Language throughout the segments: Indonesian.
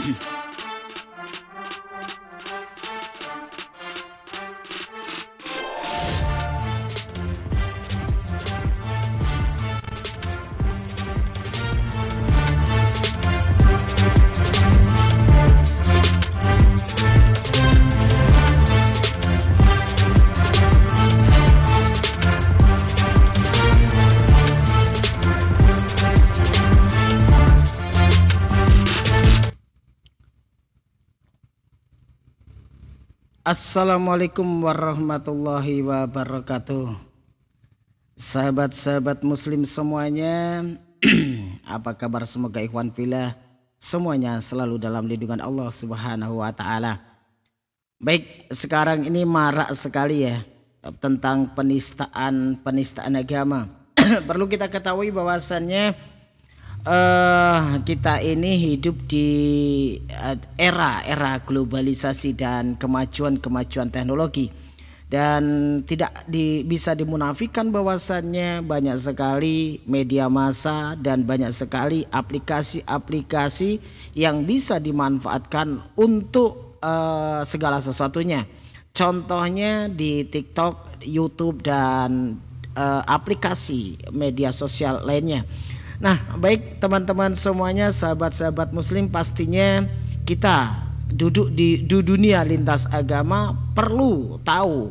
Mm-hmm. Assalamualaikum warahmatullahi wabarakatuh. Sahabat-sahabat muslim semuanya, apa kabar? Semoga ikhwan fila semuanya selalu dalam lindungan Allah Subhanahu wa taala. Baik, sekarang ini marak sekali ya tentang penistaan penistaan agama. Perlu kita ketahui bahwasannya uh, kita ini hidup di era-era eh, globalisasi dan kemajuan-kemajuan teknologi dan tidak di, bisa dimunafikan bahwasannya banyak sekali media massa dan banyak sekali aplikasi-aplikasi yang bisa dimanfaatkan untuk uh, segala sesuatunya. Contohnya di TikTok, YouTube dan uh, aplikasi media sosial lainnya. Nah, baik teman-teman semuanya, sahabat-sahabat muslim pastinya kita duduk di, dunia lintas agama perlu tahu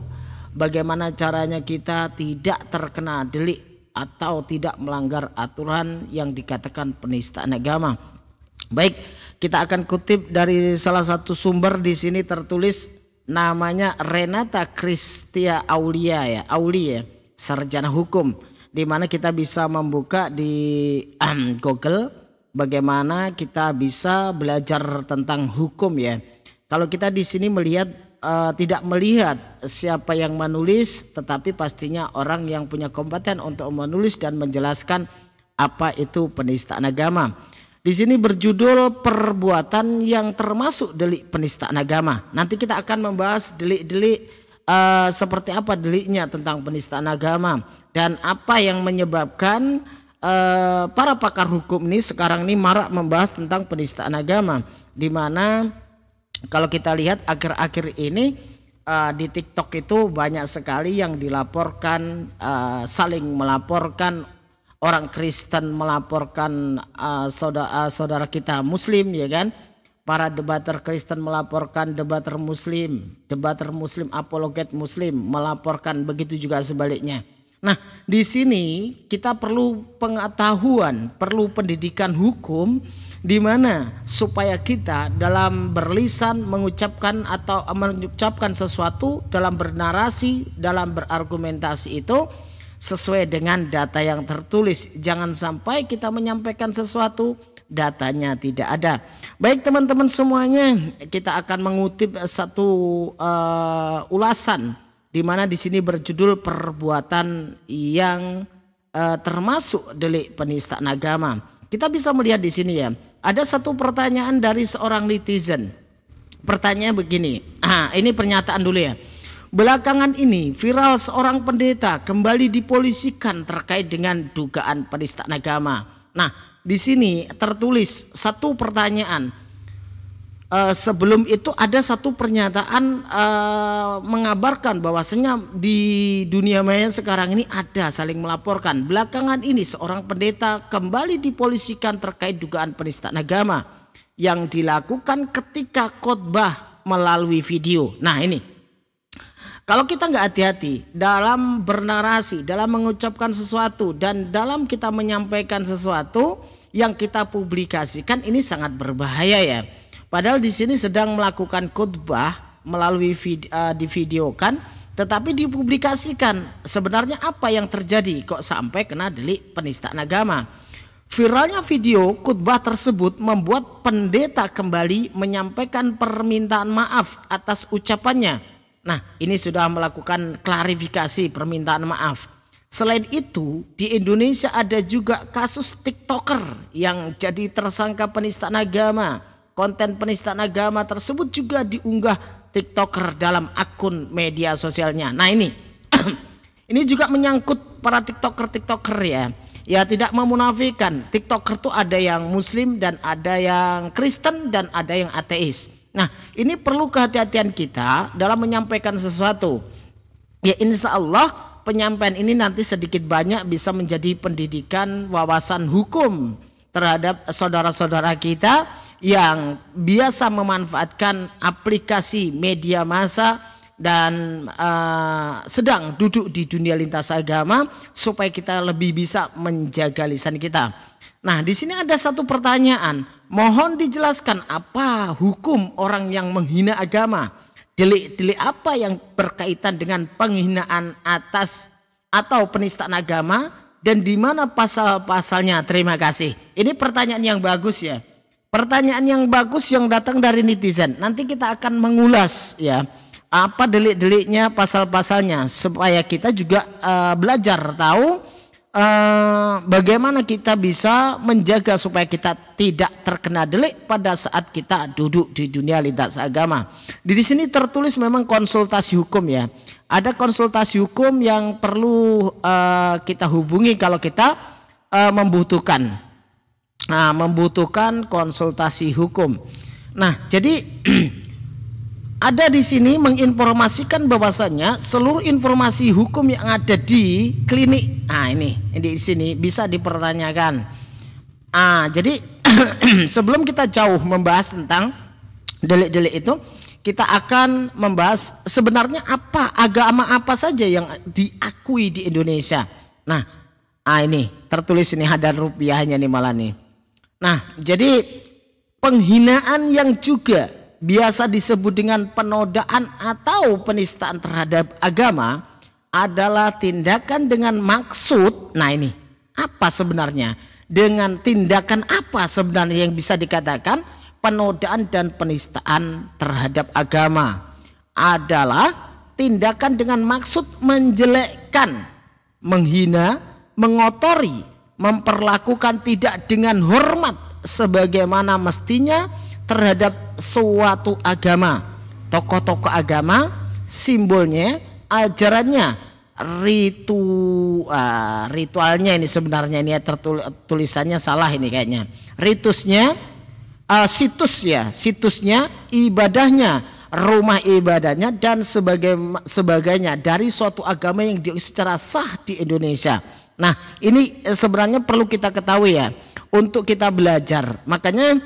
bagaimana caranya kita tidak terkena delik atau tidak melanggar aturan yang dikatakan penistaan agama. Baik, kita akan kutip dari salah satu sumber di sini tertulis namanya Renata Kristia Aulia ya, Aulia sarjana hukum di mana kita bisa membuka di Google bagaimana kita bisa belajar tentang hukum ya. Kalau kita di sini melihat uh, tidak melihat siapa yang menulis tetapi pastinya orang yang punya kompeten untuk menulis dan menjelaskan apa itu penistaan agama. Di sini berjudul perbuatan yang termasuk delik penistaan agama. Nanti kita akan membahas delik-delik uh, seperti apa deliknya tentang penistaan agama dan apa yang menyebabkan uh, para pakar hukum ini sekarang ini marak membahas tentang penistaan agama di mana kalau kita lihat akhir-akhir ini uh, di TikTok itu banyak sekali yang dilaporkan uh, saling melaporkan orang Kristen melaporkan uh, saudara saudara kita muslim ya kan para debater Kristen melaporkan debater muslim debater muslim apologet muslim melaporkan begitu juga sebaliknya Nah, di sini kita perlu pengetahuan, perlu pendidikan hukum di mana supaya kita dalam berlisan mengucapkan atau mengucapkan sesuatu dalam bernarasi, dalam berargumentasi itu sesuai dengan data yang tertulis. Jangan sampai kita menyampaikan sesuatu datanya tidak ada. Baik teman-teman semuanya, kita akan mengutip satu uh, ulasan di mana di sini berjudul perbuatan yang eh, termasuk delik penistaan agama. Kita bisa melihat di sini ya, ada satu pertanyaan dari seorang netizen. Pertanyaan begini, ah, ini pernyataan dulu ya. Belakangan ini viral seorang pendeta kembali dipolisikan terkait dengan dugaan penistaan agama. Nah, di sini tertulis satu pertanyaan, Eh, sebelum itu ada satu pernyataan uh, mengabarkan bahwasanya di dunia maya sekarang ini ada saling melaporkan. Belakangan ini seorang pendeta kembali dipolisikan terkait dugaan penistaan agama yang dilakukan ketika khotbah melalui video. Nah ini kalau kita nggak hati-hati dalam bernarasi, dalam mengucapkan sesuatu, dan dalam kita menyampaikan sesuatu yang kita publikasikan ini sangat berbahaya ya Padahal di sini sedang melakukan khutbah melalui vid, uh, kan, tetapi dipublikasikan sebenarnya apa yang terjadi kok sampai kena delik penistaan agama. Viralnya video khutbah tersebut membuat pendeta kembali menyampaikan permintaan maaf atas ucapannya. Nah, ini sudah melakukan klarifikasi permintaan maaf. Selain itu, di Indonesia ada juga kasus TikToker yang jadi tersangka penistaan agama konten penistaan agama tersebut juga diunggah TikToker dalam akun media sosialnya. Nah ini, ini juga menyangkut para TikToker-TikToker ya. Ya tidak memunafikan, TikToker itu ada yang Muslim dan ada yang Kristen dan ada yang ateis. Nah ini perlu kehati-hatian kita dalam menyampaikan sesuatu. Ya insya Allah penyampaian ini nanti sedikit banyak bisa menjadi pendidikan wawasan hukum terhadap saudara-saudara kita yang biasa memanfaatkan aplikasi media massa dan uh, sedang duduk di dunia lintas agama supaya kita lebih bisa menjaga lisan kita. Nah, di sini ada satu pertanyaan. Mohon dijelaskan apa hukum orang yang menghina agama? Delik-delik apa yang berkaitan dengan penghinaan atas atau penistaan agama dan di mana pasal-pasalnya? Terima kasih. Ini pertanyaan yang bagus ya. Pertanyaan yang bagus yang datang dari netizen. Nanti kita akan mengulas ya apa delik-deliknya, pasal-pasalnya supaya kita juga uh, belajar tahu uh, bagaimana kita bisa menjaga supaya kita tidak terkena delik pada saat kita duduk di dunia lintas agama. Di sini tertulis memang konsultasi hukum ya. Ada konsultasi hukum yang perlu uh, kita hubungi kalau kita uh, membutuhkan nah, membutuhkan konsultasi hukum. Nah, jadi ada di sini menginformasikan bahwasannya seluruh informasi hukum yang ada di klinik. Ah ini di sini bisa dipertanyakan. Ah, jadi sebelum kita jauh membahas tentang delik-delik itu, kita akan membahas sebenarnya apa agama apa saja yang diakui di Indonesia. Nah, ah ini tertulis ini hadar rupiahnya nih malah nih. Nah, jadi penghinaan yang juga biasa disebut dengan penodaan atau penistaan terhadap agama adalah tindakan dengan maksud. Nah, ini apa sebenarnya? Dengan tindakan apa sebenarnya yang bisa dikatakan penodaan dan penistaan terhadap agama? Adalah tindakan dengan maksud menjelekkan, menghina, mengotori memperlakukan tidak dengan hormat sebagaimana mestinya terhadap suatu agama, tokoh-tokoh agama, simbolnya, ajarannya, ritu uh, ritualnya ini sebenarnya ini ya, tertulis tulisannya salah ini kayaknya. Ritusnya uh, situs ya, situsnya ibadahnya rumah ibadahnya dan sebagai sebagainya dari suatu agama yang secara sah di Indonesia. Nah, ini eh, sebenarnya perlu kita ketahui ya untuk kita belajar. Makanya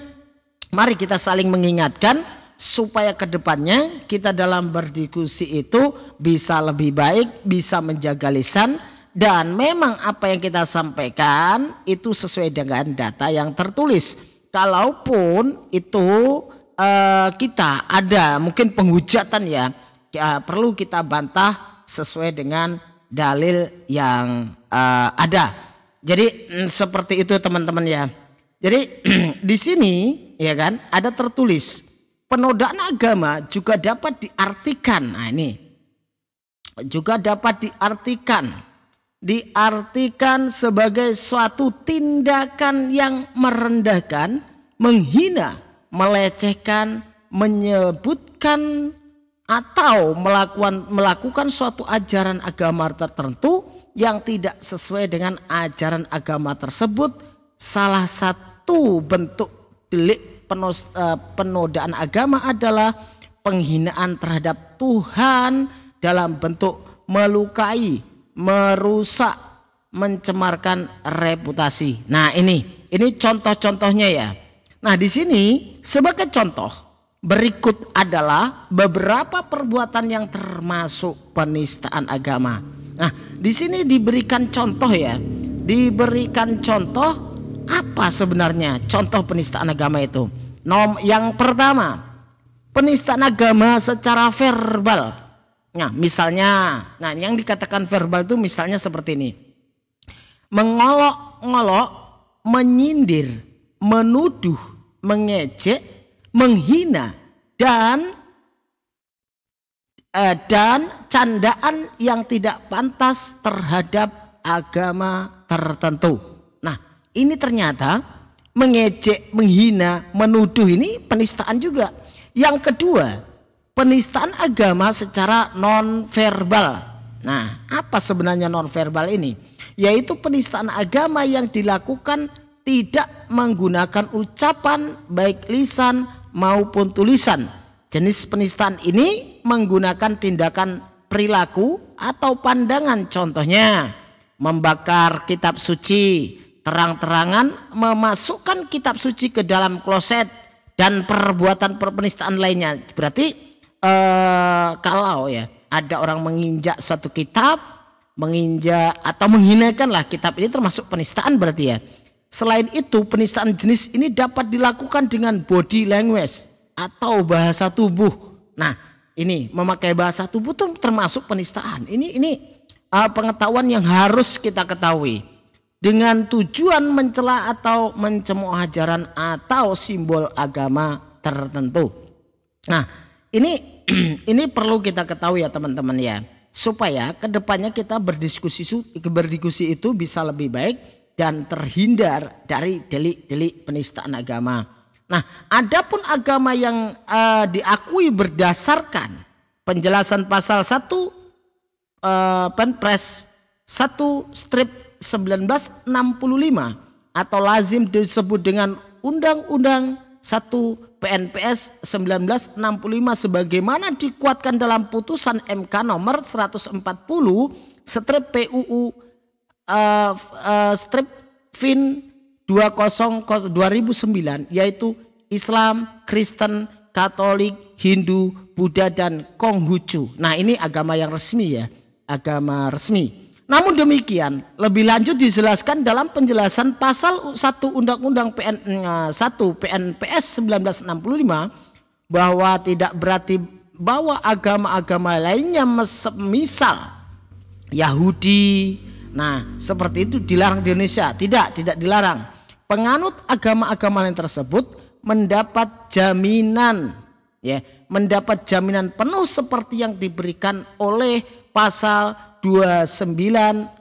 mari kita saling mengingatkan supaya kedepannya kita dalam berdiskusi itu bisa lebih baik, bisa menjaga lisan dan memang apa yang kita sampaikan itu sesuai dengan data yang tertulis. Kalaupun itu uh, kita ada mungkin penghujatan ya, ya perlu kita bantah sesuai dengan dalil yang uh, ada. Jadi mm, seperti itu teman-teman ya. Jadi di sini ya kan ada tertulis penodaan agama juga dapat diartikan. Nah ini juga dapat diartikan diartikan sebagai suatu tindakan yang merendahkan, menghina, melecehkan, menyebutkan atau melakukan melakukan suatu ajaran agama tertentu yang tidak sesuai dengan ajaran agama tersebut salah satu bentuk delik eh, penodaan agama adalah penghinaan terhadap Tuhan dalam bentuk melukai, merusak, mencemarkan reputasi. Nah, ini ini contoh-contohnya ya. Nah, di sini sebagai contoh Berikut adalah beberapa perbuatan yang termasuk penistaan agama. Nah, di sini diberikan contoh ya. Diberikan contoh apa sebenarnya contoh penistaan agama itu? Nom yang pertama, penistaan agama secara verbal. Nah, misalnya, nah yang dikatakan verbal itu misalnya seperti ini. Mengolok-ngolok, menyindir, menuduh, mengejek, menghina dan eh, dan candaan yang tidak pantas terhadap agama tertentu. Nah, ini ternyata mengejek, menghina, menuduh ini penistaan juga. Yang kedua, penistaan agama secara nonverbal. Nah, apa sebenarnya nonverbal ini? Yaitu penistaan agama yang dilakukan tidak menggunakan ucapan baik lisan maupun tulisan. Jenis penistaan ini menggunakan tindakan perilaku atau pandangan contohnya membakar kitab suci, terang-terangan memasukkan kitab suci ke dalam kloset dan perbuatan perpenistaan lainnya. Berarti eh, kalau ya ada orang menginjak suatu kitab, menginjak atau menghinakanlah kitab ini termasuk penistaan berarti ya. Selain itu, penistaan jenis ini dapat dilakukan dengan body language atau bahasa tubuh. Nah, ini memakai bahasa tubuh itu termasuk penistaan. Ini ini uh, pengetahuan yang harus kita ketahui dengan tujuan mencela atau mencemooh ajaran atau simbol agama tertentu. Nah, ini ini perlu kita ketahui ya teman-teman ya supaya kedepannya kita berdiskusi berdiskusi itu bisa lebih baik dan terhindar dari delik-delik penistaan agama. Nah, adapun agama yang uh, diakui berdasarkan penjelasan pasal 1 uh, eh, Penpres 1 strip 1965 atau lazim disebut dengan Undang-Undang 1 PNPS 1965 sebagaimana dikuatkan dalam putusan MK nomor 140 strip PUU uh, uh, strip fin 2009 yaitu Islam, Kristen, Katolik, Hindu, Buddha dan Konghucu. Nah, ini agama yang resmi ya, agama resmi. Namun demikian, lebih lanjut dijelaskan dalam penjelasan pasal 1 Undang-Undang PN 1 PNPS 1965 bahwa tidak berarti bahwa agama-agama lainnya misal Yahudi, Nah, seperti itu dilarang di Indonesia. Tidak, tidak dilarang. Penganut agama-agama lain tersebut mendapat jaminan ya, mendapat jaminan penuh seperti yang diberikan oleh pasal 29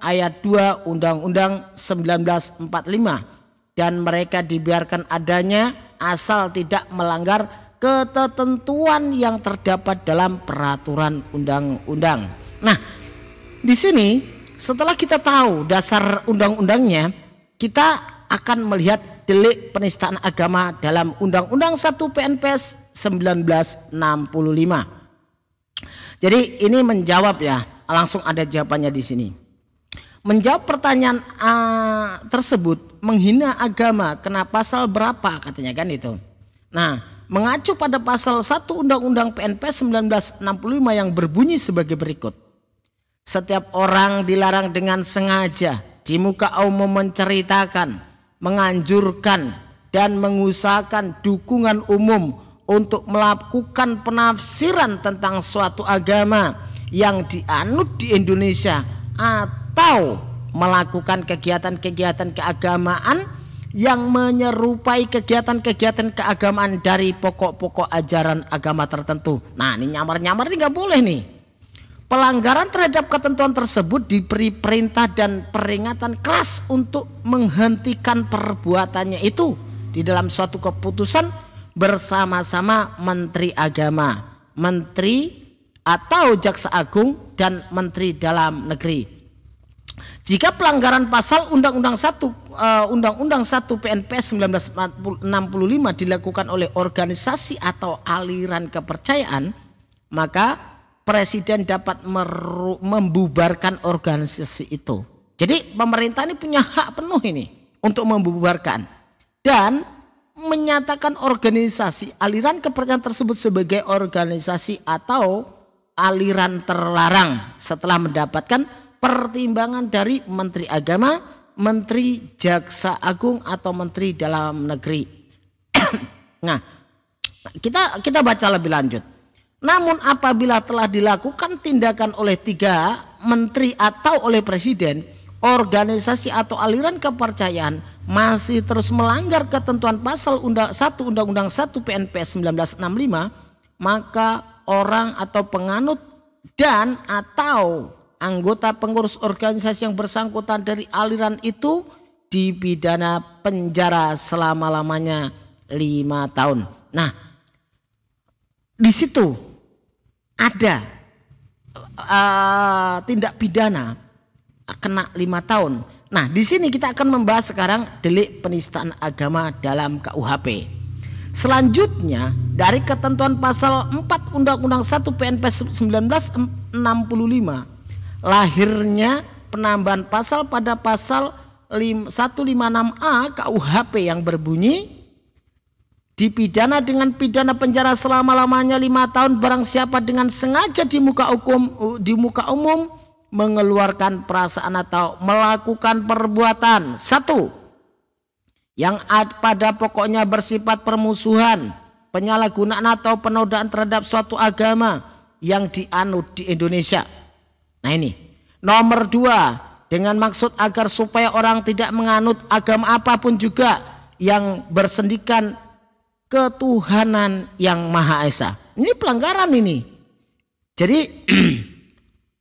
ayat 2 Undang-Undang 1945 dan mereka dibiarkan adanya asal tidak melanggar ketentuan yang terdapat dalam peraturan undang-undang. Nah, di sini setelah kita tahu dasar undang-undangnya, kita akan melihat delik penistaan agama dalam Undang-Undang 1 PNPS 1965. Jadi ini menjawab ya, langsung ada jawabannya di sini. Menjawab pertanyaan uh, tersebut, menghina agama, kena pasal berapa katanya kan itu. Nah, mengacu pada pasal 1 Undang-Undang PNPS 1965 yang berbunyi sebagai berikut. Setiap orang dilarang dengan sengaja di muka umum menceritakan, menganjurkan, dan mengusahakan dukungan umum untuk melakukan penafsiran tentang suatu agama yang dianut di Indonesia atau melakukan kegiatan-kegiatan keagamaan yang menyerupai kegiatan-kegiatan keagamaan dari pokok-pokok ajaran agama tertentu. Nah, ini nyamar-nyamar ini nggak boleh nih. Pelanggaran terhadap ketentuan tersebut diberi perintah dan peringatan keras untuk menghentikan perbuatannya itu di dalam suatu keputusan bersama-sama Menteri Agama, Menteri atau Jaksa Agung dan Menteri Dalam Negeri. Jika pelanggaran pasal Undang-Undang 1 eh, Undang-Undang 1 PNPS 1965 dilakukan oleh organisasi atau aliran kepercayaan, maka presiden dapat membubarkan organisasi itu. Jadi pemerintah ini punya hak penuh ini untuk membubarkan dan menyatakan organisasi aliran kepercayaan tersebut sebagai organisasi atau aliran terlarang setelah mendapatkan pertimbangan dari Menteri Agama, Menteri Jaksa Agung atau Menteri Dalam Negeri. nah, kita kita baca lebih lanjut. Namun apabila telah dilakukan tindakan oleh tiga menteri atau oleh presiden, organisasi atau aliran kepercayaan masih terus melanggar ketentuan pasal undang, 1 Undang-Undang 1 PNP 1965, maka orang atau penganut dan atau anggota pengurus organisasi yang bersangkutan dari aliran itu dipidana penjara selama-lamanya lima tahun. Nah, di situ ada uh, tindak pidana kena lima tahun. Nah, di sini kita akan membahas sekarang delik penistaan agama dalam KUHP. Selanjutnya, dari ketentuan pasal 4 Undang-Undang 1 PNP 1965, lahirnya penambahan pasal pada pasal 156A KUHP yang berbunyi dipidana dengan pidana penjara selama-lamanya lima tahun barang siapa dengan sengaja di muka hukum di muka umum mengeluarkan perasaan atau melakukan perbuatan satu yang pada pokoknya bersifat permusuhan penyalahgunaan atau penodaan terhadap suatu agama yang dianut di Indonesia nah ini nomor dua dengan maksud agar supaya orang tidak menganut agama apapun juga yang bersendikan ketuhanan yang Maha Esa. Ini pelanggaran ini. Jadi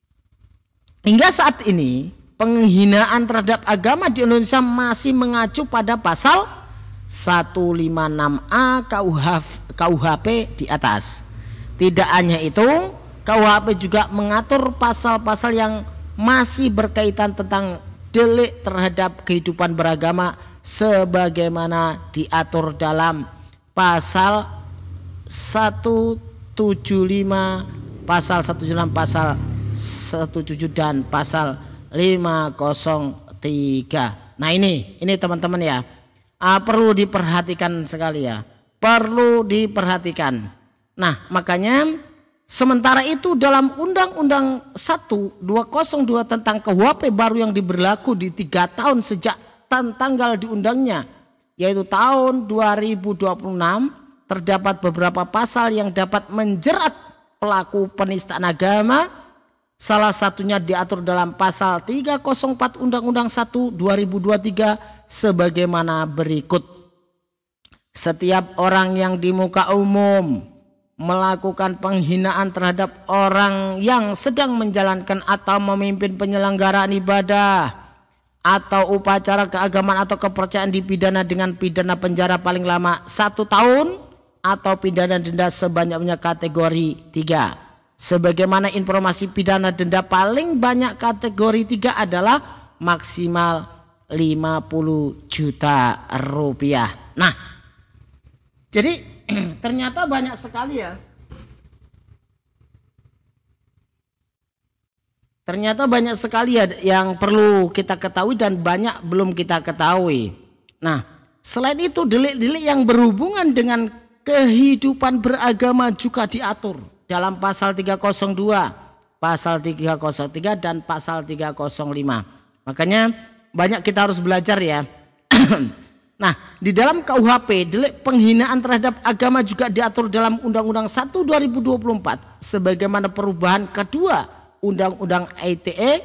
hingga saat ini penghinaan terhadap agama di Indonesia masih mengacu pada pasal 156A KUHP, KUHP di atas. Tidak hanya itu, KUHP juga mengatur pasal-pasal yang masih berkaitan tentang delik terhadap kehidupan beragama sebagaimana diatur dalam pasal 175 pasal 176 pasal 17 dan pasal 503 nah ini ini teman-teman ya uh, perlu diperhatikan sekali ya perlu diperhatikan nah makanya Sementara itu dalam Undang-Undang 1 tentang KUHP baru yang diberlaku di tiga tahun sejak tanggal diundangnya yaitu tahun 2026 terdapat beberapa pasal yang dapat menjerat pelaku penistaan agama salah satunya diatur dalam pasal 304 Undang-Undang 1 2023 sebagaimana berikut setiap orang yang di muka umum melakukan penghinaan terhadap orang yang sedang menjalankan atau memimpin penyelenggaraan ibadah atau upacara keagamaan atau kepercayaan dipidana dengan pidana penjara paling lama satu tahun atau pidana denda sebanyaknya kategori tiga. Sebagaimana informasi pidana denda paling banyak kategori tiga adalah maksimal 50 juta rupiah. Nah, jadi ternyata banyak sekali ya Ternyata banyak sekali ya yang perlu kita ketahui dan banyak belum kita ketahui. Nah, selain itu delik-delik yang berhubungan dengan kehidupan beragama juga diatur dalam pasal 302, pasal 303 dan pasal 305. Makanya banyak kita harus belajar ya. nah, di dalam KUHP delik penghinaan terhadap agama juga diatur dalam Undang-Undang 1 2024 sebagaimana perubahan kedua undang-undang ITE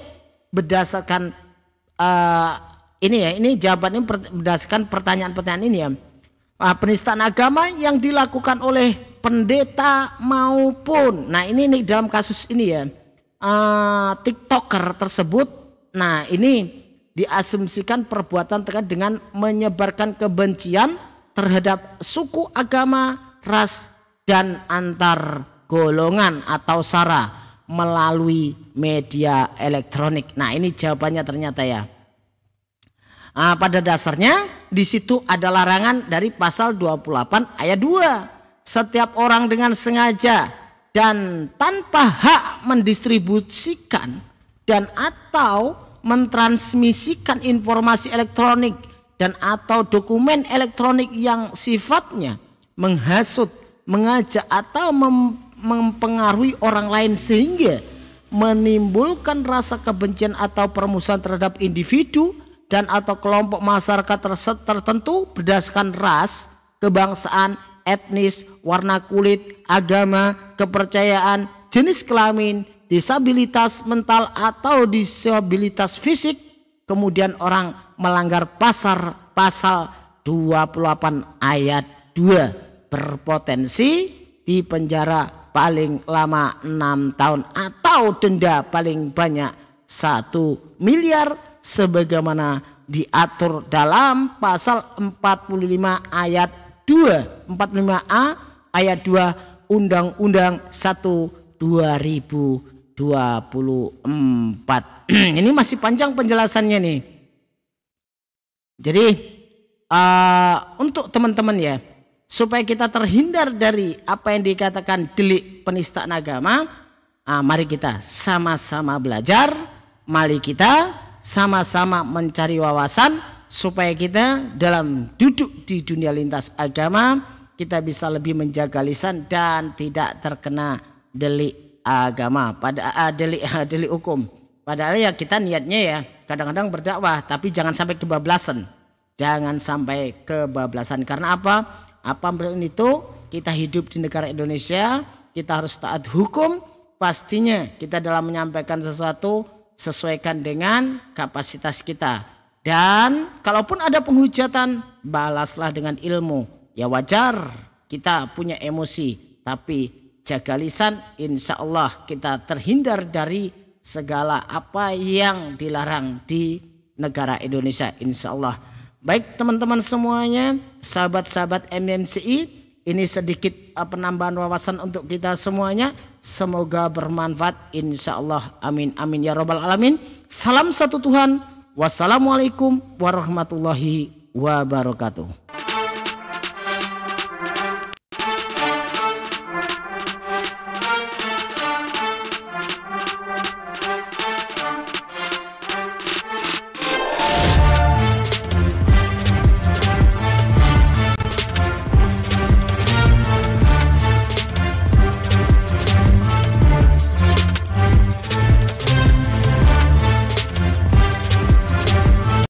berdasarkan uh, ini ya, ini jawabannya berdasarkan pertanyaan-pertanyaan ini ya. Uh, penistaan agama yang dilakukan oleh pendeta maupun, nah ini nih dalam kasus ini ya, uh, TikToker tersebut, nah ini diasumsikan perbuatan terkait dengan menyebarkan kebencian terhadap suku agama, ras, dan antar golongan atau sara melalui media elektronik. Nah, ini jawabannya ternyata ya. Nah, pada dasarnya di situ ada larangan dari pasal 28 ayat 2. Setiap orang dengan sengaja dan tanpa hak mendistribusikan dan atau mentransmisikan informasi elektronik dan atau dokumen elektronik yang sifatnya menghasut, mengajak atau mem mempengaruhi orang lain sehingga menimbulkan rasa kebencian atau permusuhan terhadap individu dan atau kelompok masyarakat tertentu berdasarkan ras, kebangsaan, etnis, warna kulit, agama, kepercayaan, jenis kelamin, disabilitas mental atau disabilitas fisik, kemudian orang melanggar pasar pasal 28 ayat 2 berpotensi di penjara paling lama enam tahun atau denda paling banyak satu miliar sebagaimana diatur dalam pasal 45 ayat 2 45A ayat 2 Undang-Undang 1 2024 ini masih panjang penjelasannya nih jadi uh, untuk teman-teman ya supaya kita terhindar dari apa yang dikatakan delik penistaan agama, nah, mari kita sama-sama belajar, mari kita sama-sama mencari wawasan supaya kita dalam duduk di dunia lintas agama kita bisa lebih menjaga lisan dan tidak terkena delik agama pada uh, delik uh, delik hukum. Padahal ya kita niatnya ya kadang-kadang berdakwah tapi jangan sampai kebablasan. Jangan sampai kebablasan karena apa? Apa pun itu kita hidup di negara Indonesia, kita harus taat hukum. Pastinya kita dalam menyampaikan sesuatu sesuaikan dengan kapasitas kita. Dan kalaupun ada penghujatan, balaslah dengan ilmu. Ya wajar kita punya emosi, tapi jaga lisan insya Allah kita terhindar dari segala apa yang dilarang di negara Indonesia insya Allah. Baik teman-teman semuanya, sahabat-sahabat MMCI, ini sedikit uh, penambahan wawasan untuk kita semuanya. Semoga bermanfaat insya Allah. Amin. Amin. Ya Robbal Alamin. Salam satu Tuhan. Wassalamualaikum warahmatullahi wabarakatuh.